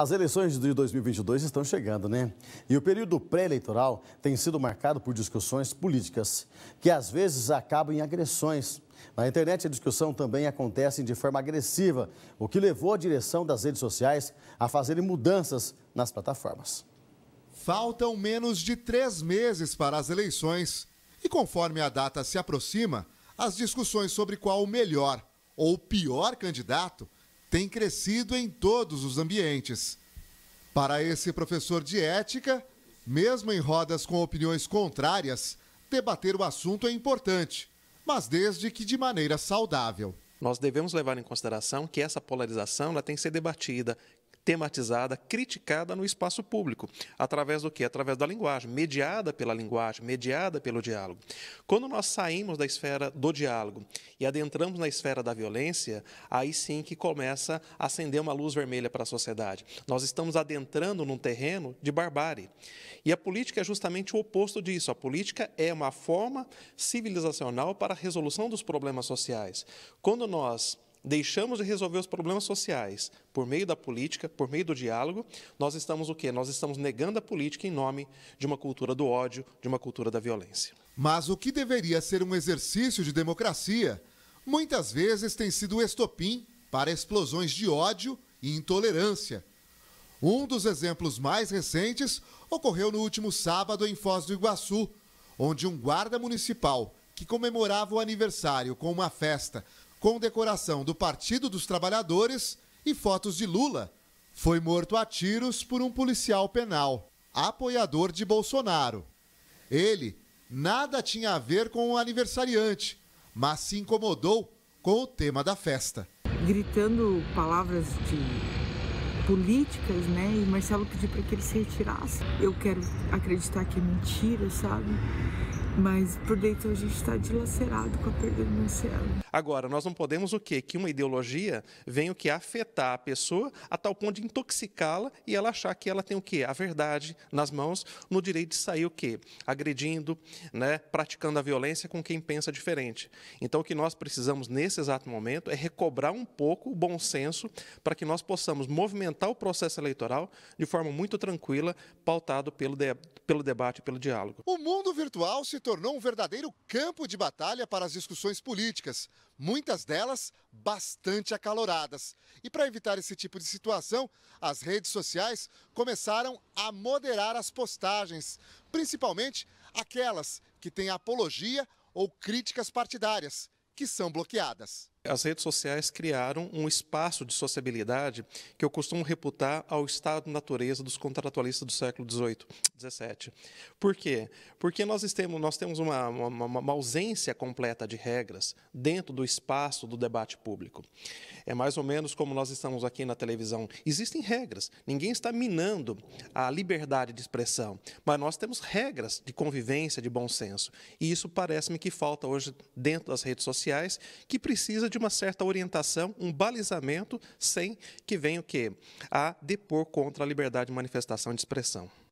As eleições de 2022 estão chegando, né? E o período pré-eleitoral tem sido marcado por discussões políticas, que às vezes acabam em agressões. Na internet, a discussão também acontece de forma agressiva, o que levou a direção das redes sociais a fazerem mudanças nas plataformas. Faltam menos de três meses para as eleições. E conforme a data se aproxima, as discussões sobre qual o melhor ou o pior candidato tem crescido em todos os ambientes. Para esse professor de ética, mesmo em rodas com opiniões contrárias, debater o assunto é importante, mas desde que de maneira saudável. Nós devemos levar em consideração que essa polarização ela tem que ser debatida tematizada, criticada no espaço público. Através do quê? Através da linguagem, mediada pela linguagem, mediada pelo diálogo. Quando nós saímos da esfera do diálogo e adentramos na esfera da violência, aí sim que começa a acender uma luz vermelha para a sociedade. Nós estamos adentrando num terreno de barbárie. E a política é justamente o oposto disso. A política é uma forma civilizacional para a resolução dos problemas sociais. Quando nós deixamos de resolver os problemas sociais por meio da política, por meio do diálogo, nós estamos o quê? Nós estamos negando a política em nome de uma cultura do ódio, de uma cultura da violência. Mas o que deveria ser um exercício de democracia, muitas vezes tem sido estopim para explosões de ódio e intolerância. Um dos exemplos mais recentes ocorreu no último sábado em Foz do Iguaçu, onde um guarda municipal que comemorava o aniversário com uma festa com decoração do Partido dos Trabalhadores e fotos de Lula. Foi morto a tiros por um policial penal, apoiador de Bolsonaro. Ele nada tinha a ver com o aniversariante, mas se incomodou com o tema da festa. Gritando palavras de políticas, né? E Marcelo pediu para que ele se retirasse. Eu quero acreditar que é mentira, sabe? Mas por dentro a gente está dilacerado com a perda do Marcelo. Agora, nós não podemos o quê? Que uma ideologia venha o que afetar a pessoa a tal ponto de intoxicá-la e ela achar que ela tem o quê? A verdade nas mãos, no direito de sair o quê? Agredindo, né, praticando a violência com quem pensa diferente. Então, o que nós precisamos nesse exato momento é recobrar um pouco o bom senso para que nós possamos movimentar o processo eleitoral de forma muito tranquila, pautado pelo, de, pelo debate, pelo diálogo. O mundo virtual se tornou um verdadeiro campo de batalha para as discussões políticas muitas delas bastante acaloradas. E para evitar esse tipo de situação, as redes sociais começaram a moderar as postagens, principalmente aquelas que têm apologia ou críticas partidárias, que são bloqueadas as redes sociais criaram um espaço de sociabilidade que eu costumo reputar ao estado de natureza dos contratualistas do século XVIII, XVII. Por quê? Porque nós temos, nós temos uma, uma, uma ausência completa de regras dentro do espaço do debate público. É mais ou menos como nós estamos aqui na televisão. Existem regras, ninguém está minando a liberdade de expressão, mas nós temos regras de convivência, de bom senso. E isso parece-me que falta hoje dentro das redes sociais, que precisa precisa de uma certa orientação, um balizamento, sem que venha o quê? A depor contra a liberdade de manifestação e de expressão.